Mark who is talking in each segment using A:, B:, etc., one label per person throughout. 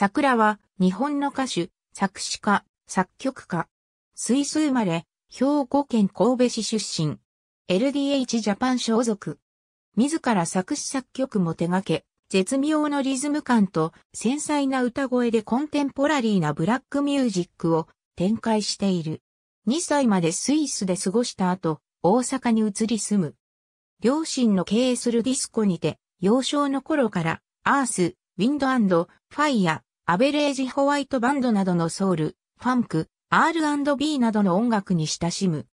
A: 桜は日本の歌手、作詞家、作曲家。イス生まれ、兵庫県神戸市出身。LDH ジャパン所属。自ら作詞作曲も手掛け、絶妙のリズム感と繊細な歌声でコンテンポラリーなブラックミュージックを展開している。2歳までスイスで過ごした後、大阪に移り住む。両親の経営するディスコにて、幼少の頃から、アース、ウィンドファイア、アベレージホワイトバンドなどのソウル、ファンク、R&B などの音楽に親しむ。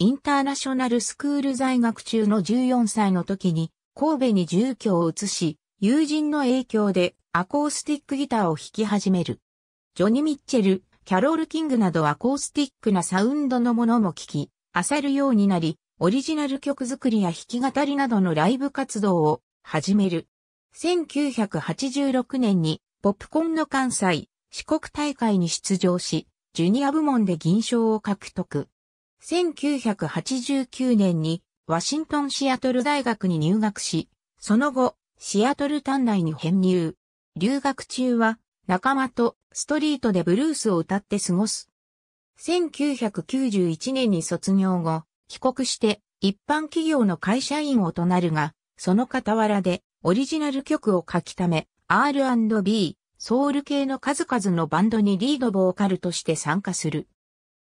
A: インターナショナルスクール在学中の14歳の時に神戸に住居を移し、友人の影響でアコースティックギターを弾き始める。ジョニ・ー・ミッチェル、キャロール・キングなどアコースティックなサウンドのものも聴き、漁るようになり、オリジナル曲作りや弾き語りなどのライブ活動を始める。1986年にポップコンの関西、四国大会に出場し、ジュニア部門で銀賞を獲得。1989年にワシントンシアトル大学に入学し、その後、シアトル短大に編入。留学中は仲間とストリートでブルースを歌って過ごす。1991年に卒業後、帰国して一般企業の会社員をとなるが、その傍らでオリジナル曲を書きため、R&B、ソウル系の数々のバンドにリードボーカルとして参加する。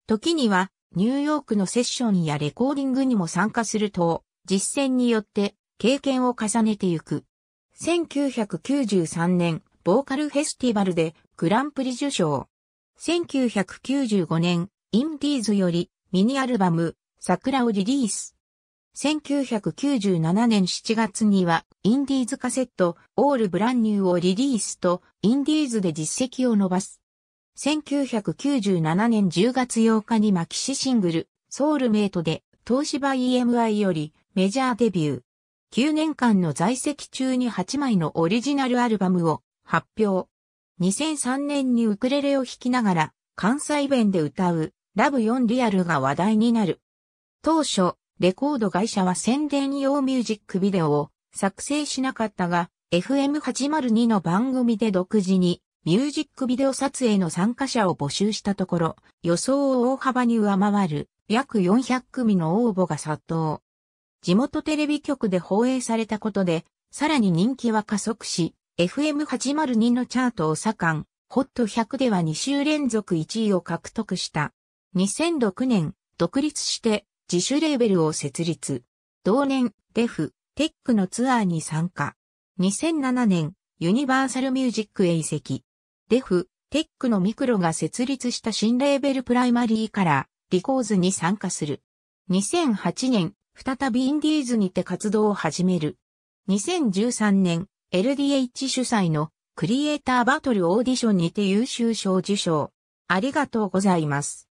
A: 時には、ニューヨークのセッションやレコーディングにも参加すると、実践によって経験を重ねてゆく。1993年、ボーカルフェスティバルでグランプリ受賞。1995年、インディーズよりミニアルバム、桜をリリース。1997年7月には、インディーズカセット、オールブランニューをリリースと、インディーズで実績を伸ばす。1997年10月8日にマキシシングル、ソウルメイトで、東芝 EMI よりメジャーデビュー。9年間の在籍中に8枚のオリジナルアルバムを発表。2003年にウクレレを弾きながら関西弁で歌うラブ4リアルが話題になる。当初、レコード会社は宣伝用ミュージックビデオを作成しなかったが、FM802 の番組で独自にミュージックビデオ撮影の参加者を募集したところ、予想を大幅に上回る約400組の応募が殺到。地元テレビ局で放映されたことで、さらに人気は加速し、FM802 のチャートを盛ん、ホット100では2週連続1位を獲得した。2006年、独立して自主レーベルを設立。同年、デフ、テックのツアーに参加。2007年、ユニバーサルミュージックへ移籍。デフ、テックのミクロが設立した新レーベルプライマリーから、リコーズに参加する。2008年、再びインディーズにて活動を始める。2013年、LDH 主催のクリエイターバトルオーディションにて優秀賞受賞。ありがとうございます。